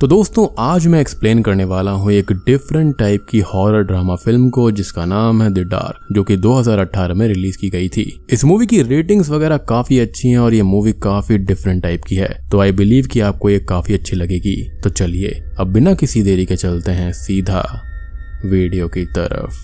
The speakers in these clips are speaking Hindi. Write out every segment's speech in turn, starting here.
तो दोस्तों आज मैं एक्सप्लेन करने वाला हूँ एक डिफरेंट टाइप की हॉरर ड्रामा फिल्म को जिसका नाम है द डार्क जो कि 2018 में रिलीज की गई थी इस मूवी की रेटिंग्स वगैरह काफी अच्छी हैं और ये मूवी काफी डिफरेंट टाइप की है तो आई बिलीव कि आपको ये काफी अच्छी लगेगी तो चलिए अब बिना किसी देरी के चलते हैं सीधा वीडियो की तरफ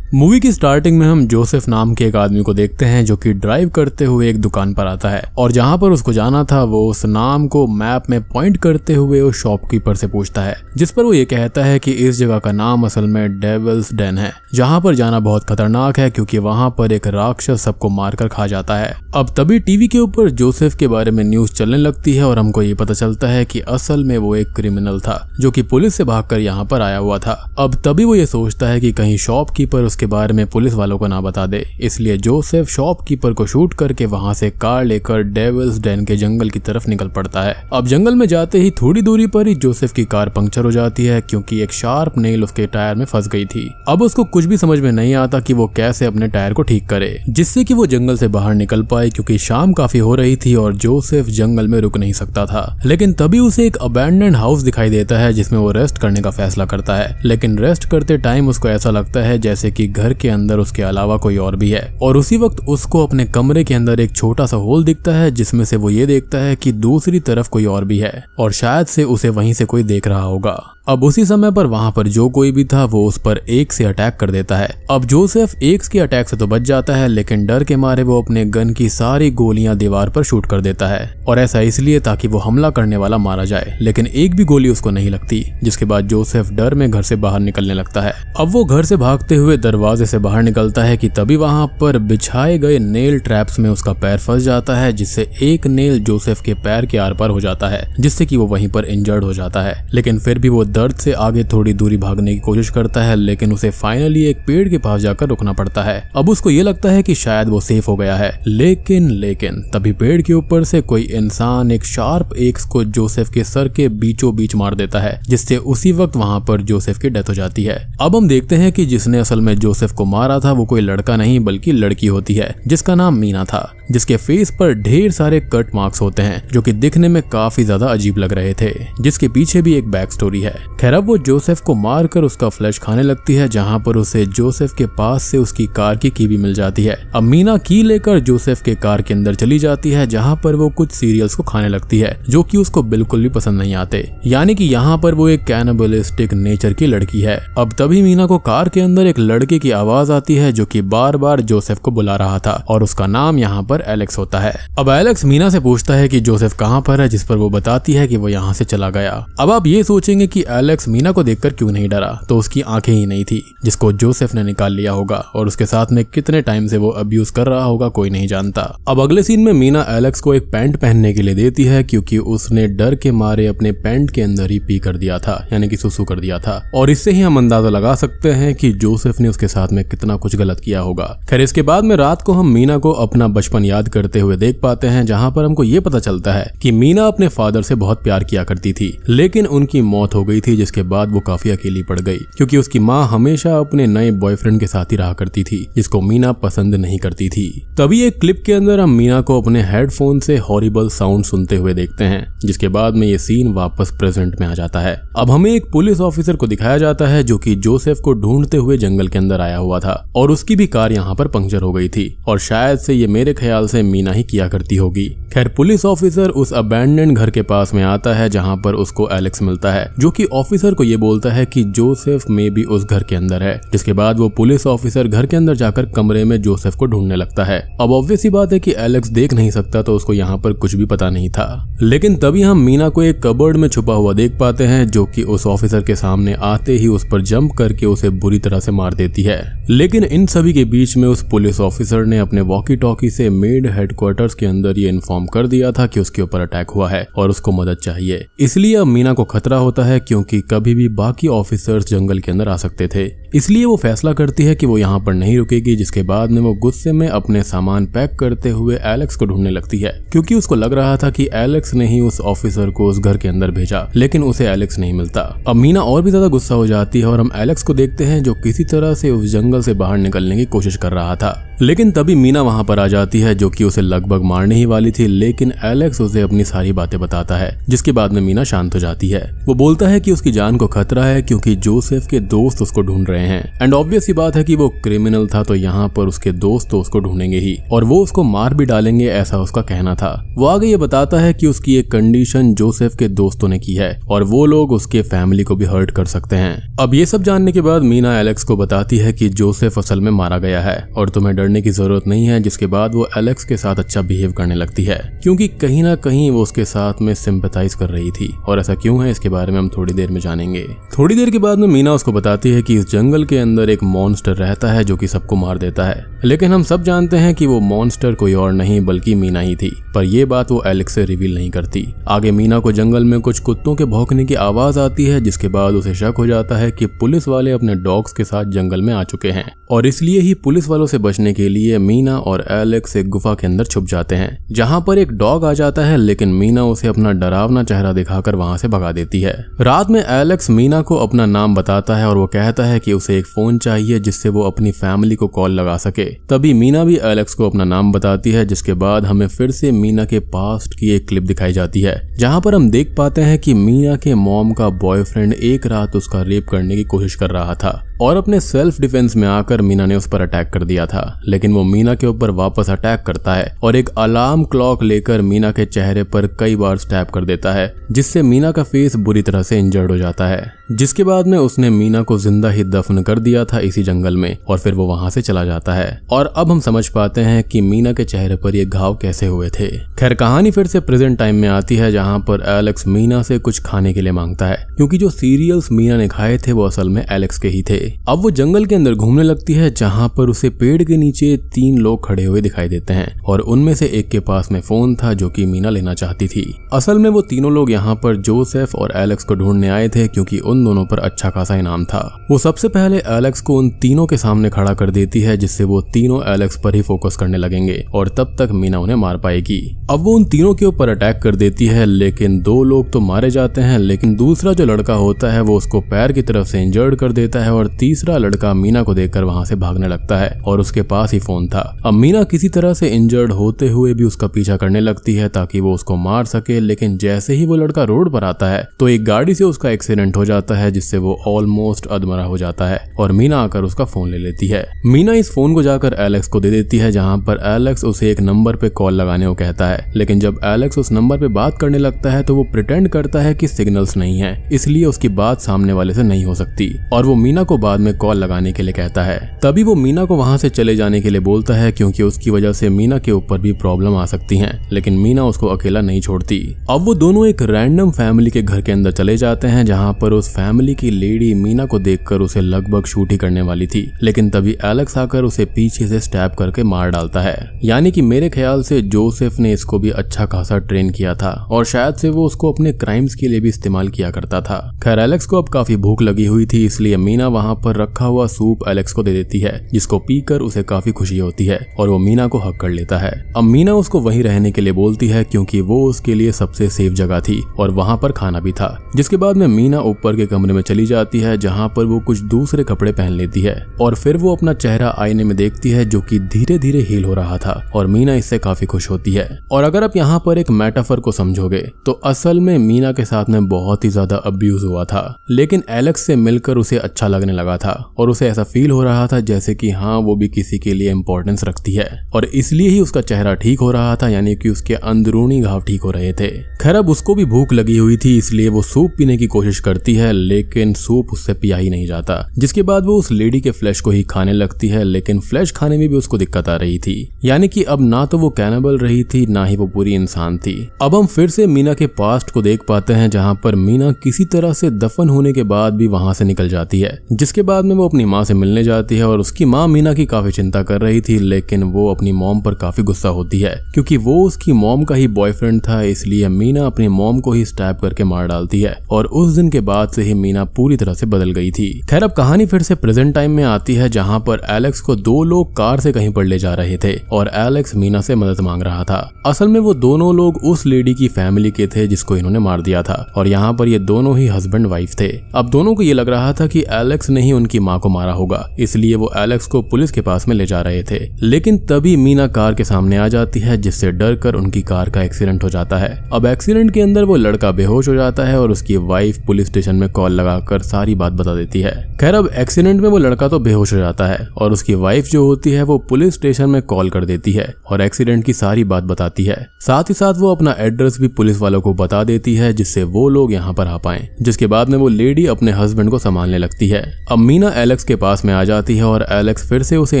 मूवी की स्टार्टिंग में हम जोसेफ नाम के एक आदमी को देखते हैं जो कि ड्राइव करते हुए एक दुकान पर आता है और जहां पर उसको जाना था वो उस नाम को मैप में पॉइंट करते हुए उस शॉपकीपर से पूछता है जिस पर वो ये कहता है कि इस जगह का नाम असल में डेवल्स डेन है जहां पर जाना बहुत खतरनाक है क्योंकि वहां पर एक राक्षस सबको मारकर खा जाता है अब तभी टीवी के ऊपर जोसेफ के बारे में न्यूज चलने लगती है और हमको ये पता चलता है की असल में वो एक क्रिमिनल था जो की पुलिस से कर यहाँ पर आया हुआ था अब तभी वो ये सोचता है की कहीं शॉपकीपर उस इसके बारे में पुलिस वालों को ना बता दे इसलिए जोसेफ शॉपकीपर को शूट करके वहां से कार लेकर डेविल्स डेन के जंगल की तरफ निकल पड़ता है अब जंगल में जाते ही थोड़ी दूरी पर ही जोसेफ की कार पंक्चर हो जाती है क्योंकि एक शार्प नेल उसके टायर में फंस गई थी अब उसको कुछ भी समझ में नहीं आता कि वो कैसे अपने टायर को ठीक करे जिससे कि वो जंगल से बाहर निकल पाए क्योंकि शाम काफी हो रही थी और जोसेफ जंगल में रुक नहीं सकता था लेकिन तभी उसे एक अबेंडन हाउस दिखाई देता है जिसमें वो रेस्ट करने का फैसला करता है लेकिन रेस्ट करते टाइम उसको ऐसा लगता है जैसे कि घर के अंदर उसके अलावा कोई और भी है और उसी वक्त उसको अपने कमरे के अंदर एक छोटा सा होल दिखता है जिसमें से वो ये देखता है कि दूसरी तरफ कोई और भी है और शायद से उसे वहीं से कोई देख रहा होगा अब उसी समय पर वहां पर जो कोई भी था वो उस पर एक से अटैक कर देता है अब जोसेफ एक के अटैक से तो बच जाता है लेकिन डर के मारे वो अपने गन की सारी गोलियां दीवार पर शूट कर देता है और ऐसा इसलिए ताकि वो हमला करने वाला मारा जाए लेकिन एक भी गोली उसको नहीं लगती जिसके बाद जोसेफ डर में घर से बाहर निकलने लगता है अब वो घर से भागते हुए दरवाजे से बाहर निकलता है की तभी वहां पर बिछाए गए नेल ट्रैप्स में उसका पैर फंस जाता है जिससे एक नेल जोसेफ के पैर के आर पार हो जाता है जिससे की वो वहीं पर इंजर्ड हो जाता है लेकिन फिर भी वो दर्द से आगे थोड़ी दूरी भागने की कोशिश करता है लेकिन उसे फाइनली एक पेड़ के पास जाकर रुकना पड़ता है अब उसको ये लगता है कि शायद वो सेफ हो गया है लेकिन लेकिन तभी पेड़ के ऊपर से कोई इंसान एक शार्प एक्स को जोसेफ के सर के बीचों बीच मार देता है जिससे उसी वक्त वहां पर जोसेफ की डेथ हो जाती है अब हम देखते हैं कि जिसने असल में जोसेफ को मारा था वो कोई लड़का नहीं बल्कि लड़की होती है जिसका नाम मीना था जिसके फेस पर ढेर सारे कट मार्क्स होते हैं जो कि दिखने में काफी ज्यादा अजीब लग रहे थे जिसके पीछे भी एक बैक स्टोरी है खैर अब वो जोसेफ को मारकर उसका फ्लैश खाने लगती है जहाँ पर उसे जोसेफ के पास से उसकी कार की की भी मिल जाती है अब मीना की लेकर जोसेफ के कार के अंदर चली जाती है जहाँ पर वो कुछ सीरियल्स को खाने लगती है जो की उसको बिल्कुल भी पसंद नहीं आते यानी की यहाँ पर वो एक कैनबलिस्टिक नेचर की लड़की है अब तभी मीना को कार के अंदर एक लड़के की आवाज आती है जो की बार बार जोसेफ को बुला रहा था और उसका नाम यहाँ पर पर एलेक्स होता है अब एलेक्स मीना से पूछता है कि जोसेफ कहाँ पर है जिस पर वो बताती है कि वो यहाँ से चला गया अब आप ये सोचेंगे कि एलेक्स मीना को देखकर क्यों नहीं डरा तो उसकी आंखें ही नहीं थी जिसको जोसेफ ने निकाल लिया होगा और उसके साथ में कितने टाइम से वो अब्यूज कर रहा होगा कोई नहीं जानता अब अगले सीन में मीना एलेक्स को एक पैंट पहनने के लिए देती है क्योंकि उसने डर के मारे अपने पैंट के अंदर ही पी कर दिया था यानी कि सुसु कर दिया था और इससे ही हम अंदाजा लगा सकते हैं कि जोसेफ ने उसके साथ में कितना कुछ गलत किया होगा खैर इसके बाद में रात को हम मीना को अपना बचपन याद करते हुए देख पाते हैं जहाँ पर हमको ये पता चलता है कि मीना अपने फादर से बहुत प्यार किया करती थी लेकिन उनकी मौत हो गई थी जिसके बाद वो काफी अकेली पड़ गई क्योंकि उसकी माँ हमेशा अपने नए बॉयफ्रेंड के साथ ही रहा करती थी जिसको मीना पसंद नहीं करती थी तभी एक क्लिप के अंदर हम मीना को अपने हेडफोन से हॉरिबल साउंड सुनते हुए देखते हैं जिसके बाद में ये सीन वापस प्रेजेंट में आ जाता है अब हमें एक पुलिस ऑफिसर को दिखाया जाता है जो की जोसेफ को ढूंढते हुए जंगल के अंदर आया हुआ था और उसकी भी कार यहाँ पर पंक्चर हो गई थी और शायद से ये मेरे ख्याल ख्याल से मीना ही किया करती होगी खैर पुलिस ऑफिसर उस अबैंडेंड घर के पास में आता है जहां पर उसको एलेक्स मिलता है जो कि ऑफिसर को ये बोलता है कि जोसेफ मे भी उस घर के अंदर है जिसके बाद वो पुलिस ऑफिसर घर के अंदर जाकर कमरे में जोसेफ को ढूंढने लगता है अब ऑब्वियस ही बात है कि एलेक्स देख नहीं सकता तो उसको यहाँ पर कुछ भी पता नहीं था लेकिन तभी हम मीना को एक कबर्ड में छुपा हुआ देख पाते हैं जो कि उस ऑफिसर के सामने आते ही उस पर जंप करके उसे बुरी तरह से मार देती है लेकिन इन सभी के बीच में उस पुलिस ऑफिसर ने अपने वॉकी टॉकी से मेड हेडक्वार्टर्स के अंदर ये इन्फॉर्म कर दिया था कि उसके ऊपर अटैक हुआ है और उसको मदद चाहिए इसलिए अब मीना को खतरा होता है क्योंकि कभी भी बाकी ऑफिसर्स जंगल के अंदर आ सकते थे इसलिए वो फैसला करती है कि वो यहाँ पर नहीं रुकेगी जिसके बाद में वो गुस्से में अपने सामान पैक करते हुए एलेक्स को ढूंढने लगती है क्योंकि उसको लग रहा था कि एलेक्स ने ही उस ऑफिसर को उस घर के अंदर भेजा लेकिन उसे एलेक्स नहीं मिलता अब मीना और भी ज्यादा गुस्सा हो जाती है और हम एलेक्स को देखते हैं जो किसी तरह से उस जंगल से बाहर निकलने की कोशिश कर रहा था लेकिन तभी मीना वहां पर आ जाती है जो कि उसे लगभग मारने ही वाली थी लेकिन एलेक्स उसे अपनी सारी बातें बताता है जिसके बाद में मीना शांत हो जाती है वो बोलता है कि उसकी जान को खतरा है क्योंकि जोसेफ के दोस्त उसको ढूंढ रहे रहे हैं एंड ऑब्वियस ही बात है कि वो क्रिमिनल था तो यहाँ पर उसके दोस्त तो उसको ढूंढेंगे ही और वो उसको मार भी डालेंगे ऐसा उसका कहना था वो आगे ये बताता है कि उसकी एक कंडीशन जोसेफ के दोस्तों ने की है और वो लोग उसके फैमिली को भी हर्ट कर सकते हैं अब ये सब जानने के बाद मीना एलेक्स को बताती है कि जोसेफ असल में मारा गया है और तुम्हें डरने की जरूरत नहीं है जिसके बाद वो एलेक्स के साथ अच्छा बिहेव करने लगती है क्योंकि कहीं ना कहीं वो उसके साथ में सिंपथाइज कर रही थी और ऐसा क्यों है इसके बारे में हम थोड़ी देर में जानेंगे थोड़ी देर के बाद में मीना उसको बताती है कि इस जंग जंगल के अंदर एक मॉन्स्टर रहता है जो कि सबको मार देता है लेकिन हम सब जानते हैं कि वो मॉन्स्टर कोई और नहीं बल्कि मीना ही थी पर ये बात वो एलेक्स से रिवील नहीं करती आगे मीना को जंगल में कुछ कुत्तों के भौंकने की आवाज आती है जिसके बाद उसे शक हो जाता है कि पुलिस वाले अपने डॉग्स के साथ जंगल में आ चुके हैं और इसलिए ही पुलिस वालों से बचने के लिए मीना और एलेक्स एक गुफा के अंदर छुप जाते हैं जहाँ पर एक डॉग आ जाता है लेकिन मीना उसे अपना डरावना चेहरा दिखाकर वहाँ से भगा देती है रात में एलेक्स मीना को अपना नाम बताता है और वो कहता है कि उसे एक फोन चाहिए जिससे वो अपनी फैमिली को कॉल लगा सके तभी मीना भी एलेक्स को अपना नाम बताती है जिसके बाद हमें फिर से मीना के पास्ट की एक क्लिप दिखाई जाती है जहाँ पर हम देख पाते हैं की मीना के मॉम का बॉयफ्रेंड एक रात उसका रेप करने की कोशिश कर रहा था और अपने सेल्फ डिफेंस में आकर मीना ने उस पर अटैक कर दिया था लेकिन वो मीना के ऊपर वापस अटैक करता है और एक अलार्म क्लॉक लेकर मीना के चेहरे पर कई बार स्टैप कर देता है जिससे मीना का फेस बुरी तरह से इंजर्ड हो जाता है जिसके बाद में उसने मीना को जिंदा ही दफन कर दिया था इसी जंगल में और फिर वो वहां से चला जाता है और अब हम समझ पाते हैं कि मीना के चेहरे पर ये घाव कैसे हुए थे खैर कहानी फिर से प्रेजेंट टाइम में आती है जहां पर एलेक्स मीना से कुछ खाने के लिए मांगता है क्योंकि जो सीरियल्स मीना ने खाए थे वो असल में एलेक्स के ही थे अब वो जंगल के अंदर घूमने लगती है जहाँ पर उसे पेड़ के नीचे तीन लोग खड़े हुए दिखाई देते हैं और उनमें से एक के पास में फोन था जो की मीना लेना चाहती थी असल में वो तीनों लोग यहाँ पर जोसेफ और एलेक्स को ढूंढने आए थे क्योंकि उन दोनों पर अच्छा खासा इनाम था वो सबसे पहले एलेक्स को उन तीनों के सामने खड़ा कर देती है जिससे वो तीनों एलेक्स पर ही फोकस करने लगेंगे और तब तक मीना उन्हें मार पाएगी अब वो उन तीनों के ऊपर अटैक कर देती है लेकिन दो लोग तो मारे जाते हैं लेकिन दूसरा जो लड़का होता है वो उसको पैर की तरफ से इंजर्ड कर देता है और तीसरा लड़का मीना को देखकर वहां से भागने लगता है और उसके पास ही फोन था अब मीना किसी तरह से इंजर्ड होते हुए भी उसका पीछा करने लगती है ताकि वो उसको मार सके लेकिन जैसे ही वो लड़का रोड पर आता है तो एक गाड़ी से उसका एक्सीडेंट हो जाता है जिससे वो ऑलमोस्ट अधमरा हो जाता है और मीना आकर उसका फोन ले लेती है मीना इस फोन को जाकर एलेक्स को दे देती है जहाँ पर एलेक्स उसे एक नंबर पे कॉल लगाने को कहता है लेकिन जब एलेक्स उस नंबर पे बात करने लगता है तो वो प्रिटेंड करता है कि सिग्नल्स नहीं है इसलिए उसकी बात सामने वाले से नहीं हो सकती और वो मीना को बाद में कॉल लगाने के लिए कहता है तभी वो मीना को वहाँ से चले जाने के लिए बोलता है क्योंकि उसकी वजह से मीना के ऊपर भी प्रॉब्लम आ सकती है लेकिन मीना उसको अकेला नहीं छोड़ती अब वो दोनों एक रैंडम फैमिली के घर के अंदर चले जाते हैं जहाँ पर उस फैमिली की लेडी मीना को देखकर उसे लगभग शूट ही करने वाली थी लेकिन तभी एलेक्स आकर उसे पीछे से स्टैप करके मार डालता है यानी कि मेरे ख्याल से जोसेफ ने इसको भी अच्छा खासा ट्रेन किया था और शायद से वो उसको अपने क्राइम्स के लिए भी इस्तेमाल किया करता था खैर एलेक्स को अब काफी भूख लगी हुई थी इसलिए मीना वहाँ भाप पर रखा हुआ सूप एलेक्स को दे देती है जिसको पीकर उसे काफी खुशी होती है और वो मीना को हक कर लेता है अब मीना उसको वहीं रहने के लिए बोलती है क्योंकि वो उसके लिए सबसे सेफ जगह थी और वहाँ पर खाना भी था जिसके बाद में मीना ऊपर के कमरे में चली जाती है जहाँ पर वो कुछ दूसरे कपड़े पहन लेती है और फिर वो अपना चेहरा आईने में देखती है जो की धीरे धीरे हील हो रहा था और मीना इससे काफी खुश होती है और अगर आप यहाँ पर एक मेटाफर को समझोगे तो असल में मीना के साथ में बहुत ही ज्यादा अब्यूज हुआ था लेकिन एलेक्स से मिलकर उसे अच्छा लगने लगा लगा था और उसे ऐसा फील हो रहा था जैसे कि हाँ वो भी किसी के लिए इम्पोर्टेंस रखती है और इसलिए ही उसका चेहरा ठीक हो रहा था यानी कि उसके अंदरूनी घाव ठीक हो रहे थे खैर अब उसको भी भूख लगी हुई थी इसलिए वो सूप पीने की कोशिश करती है लेकिन सूप उससे पिया ही नहीं जाता जिसके बाद वो उस लेडी के फ्लैश को ही खाने लगती है लेकिन फ्लैश खाने में भी उसको दिक्कत आ रही थी यानी कि अब ना तो वो कैनबल रही थी ना ही वो पूरी इंसान थी अब हम फिर से मीना के पास्ट को देख पाते हैं जहाँ पर मीना किसी तरह से दफन होने के बाद भी वहां से निकल जाती है जिस इसके बाद में वो अपनी माँ से मिलने जाती है और उसकी माँ मीना की काफी चिंता कर रही थी लेकिन वो अपनी मोम पर काफी गुस्सा होती है क्योंकि वो उसकी मोम का ही बॉयफ्रेंड था इसलिए मीना अपनी मोम को ही स्टैप करके मार डालती है और उस दिन के बाद से ही मीना पूरी तरह से बदल गई थी खैर अब कहानी फिर से प्रेजेंट टाइम में आती है जहाँ पर एलेक्स को दो लोग कार से कहीं पर ले जा रहे थे और एलेक्स मीना से मदद मांग रहा था असल में वो दोनों लोग उस लेडी की फैमिली के थे जिसको इन्होंने मार दिया था और यहाँ पर ये दोनों ही हस्बैंड वाइफ थे अब दोनों को ये लग रहा था कि एलेक्स ने ही उनकी माँ को मारा होगा इसलिए वो एलेक्स को पुलिस के पास में ले जा रहे थे लेकिन तभी मीना कार के सामने आ जाती है जिससे डर कर उनकी कार का एक्सीडेंट हो जाता है अब एक्सीडेंट के अंदर वो लड़का बेहोश हो जाता है और उसकी वाइफ पुलिस स्टेशन में कॉल लगाकर सारी बात बता देती है खैर अब एक्सीडेंट में वो लड़का तो बेहोश हो जाता है और उसकी वाइफ जो होती है वो पुलिस स्टेशन में कॉल कर देती है और एक्सीडेंट की सारी बात बताती है साथ ही साथ वो अपना एड्रेस भी पुलिस वालों को बता देती है जिससे वो लोग यहाँ पर आ पाए जिसके बाद में वो लेडी अपने हस्बैंड को संभालने लगती है अब मीना एलेक्स के पास में आ जाती है और एलेक्स फिर से उसे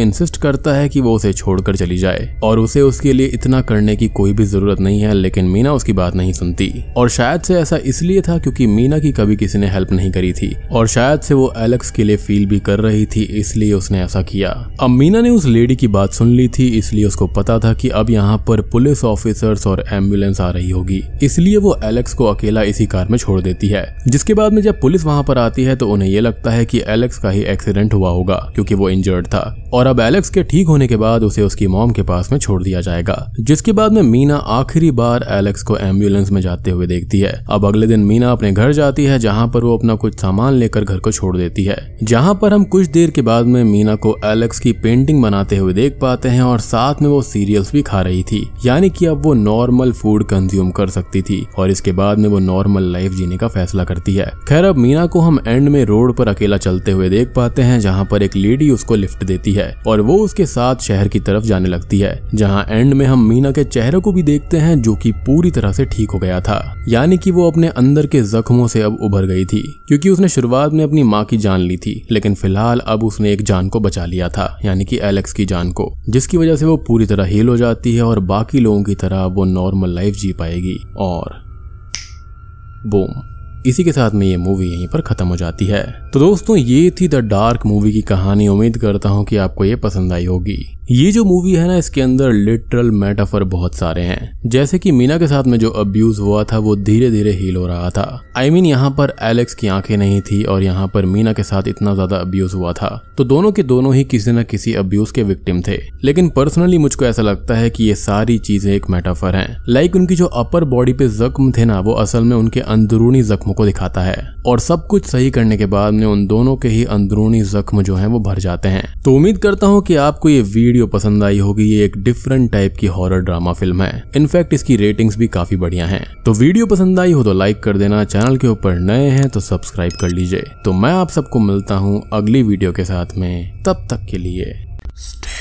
इंसिस्ट करता है कि वो उसे छोड़कर चली जाए और उसे उसके लिए इतना करने की कोई भी जरूरत नहीं है लेकिन मीना उसकी बात नहीं सुनती और शायद से ऐसा इसलिए था क्योंकि मीना की कभी किसी ने हेल्प नहीं करी थी और शायद से वो एलेक्स के लिए फील भी कर रही थी इसलिए उसने ऐसा किया अब मीना ने उस लेडी की बात सुन ली थी इसलिए उसको पता था की अब यहाँ पर पुलिस ऑफिसर्स और एम्बुलेंस आ रही होगी इसलिए वो एलेक्स को अकेला इसी कार में छोड़ देती है जिसके बाद में जब पुलिस वहां पर आती है तो उन्हें ये लगता है की एलेक्स का ही एक्सीडेंट हुआ होगा क्योंकि वो इंजर्ड था और अब एलेक्स के ठीक होने के बाद उसे उसकी मॉम के पास में छोड़ दिया जाएगा जिसके बाद में मीना आखिरी बार एलेक्स को एम्बुलेंस में जाते हुए देखती है अब अगले दिन मीना अपने घर जाती है जहाँ पर वो अपना कुछ सामान लेकर घर को छोड़ देती है जहाँ पर हम कुछ देर के बाद में मीना को एलेक्स की पेंटिंग बनाते हुए देख पाते हैं और साथ में वो सीरियल्स भी खा रही थी यानी कि अब वो नॉर्मल फूड कंज्यूम कर सकती थी और इसके बाद में वो नॉर्मल लाइफ जीने का फैसला करती है खैर अब मीना को हम एंड में रोड पर अकेला चलते करते हुए देख पाते हैं जहाँ पर एक लेडी उसको लिफ्ट देती है और वो उसके साथ शहर की तरफ जाने लगती है जहाँ एंड में हम मीना के चेहरे को भी देखते हैं जो की पूरी तरह से ठीक हो गया था यानी की वो अपने अंदर के जख्मों से अब उभर गई थी क्यूँकी उसने शुरुआत में अपनी माँ की जान ली थी लेकिन फिलहाल अब उसने एक जान को बचा लिया था यानी की एलेक्स की जान को जिसकी वजह से वो पूरी तरह हील हो जाती है और बाकी लोगों की तरह वो नॉर्मल लाइफ जी पाएगी और बूम इसी के साथ में ये मूवी यहीं पर खत्म हो जाती है तो दोस्तों ये थी द डार्क मूवी की कहानी उम्मीद करता हूँ कि आपको ये पसंद आई होगी ये जो मूवी है ना इसके अंदर लिटरल मेटाफर बहुत सारे हैं जैसे कि मीना के साथ में जो अब्यूज हुआ था वो धीरे धीरे हील हो रहा था आई I मीन mean, यहाँ पर एलेक्स की आंखें नहीं थी और यहाँ पर मीना के साथ इतना ज्यादा अब्यूज हुआ था तो दोनों के दोनों ही किसी न किसी अब्यूज के विक्टिम थे लेकिन पर्सनली मुझको ऐसा लगता है कि ये सारी चीजें एक मेटाफर है लाइक उनकी जो अपर बॉडी पे जख्म थे ना वो असल में उनके अंदरूनी जख्मों को दिखाता है और सब कुछ सही करने के बाद में उन दोनों के ही अंदरूनी जख्म जो है वो भर जाते हैं तो उम्मीद करता हूँ की आपको ये वीडियो वीडियो पसंद आई होगी ये एक डिफरेंट टाइप की हॉरर ड्रामा फिल्म है इनफैक्ट इसकी रेटिंग्स भी काफी बढ़िया हैं तो वीडियो पसंद आई हो तो लाइक कर देना चैनल के ऊपर नए हैं तो सब्सक्राइब कर लीजिए तो मैं आप सबको मिलता हूँ अगली वीडियो के साथ में तब तक के लिए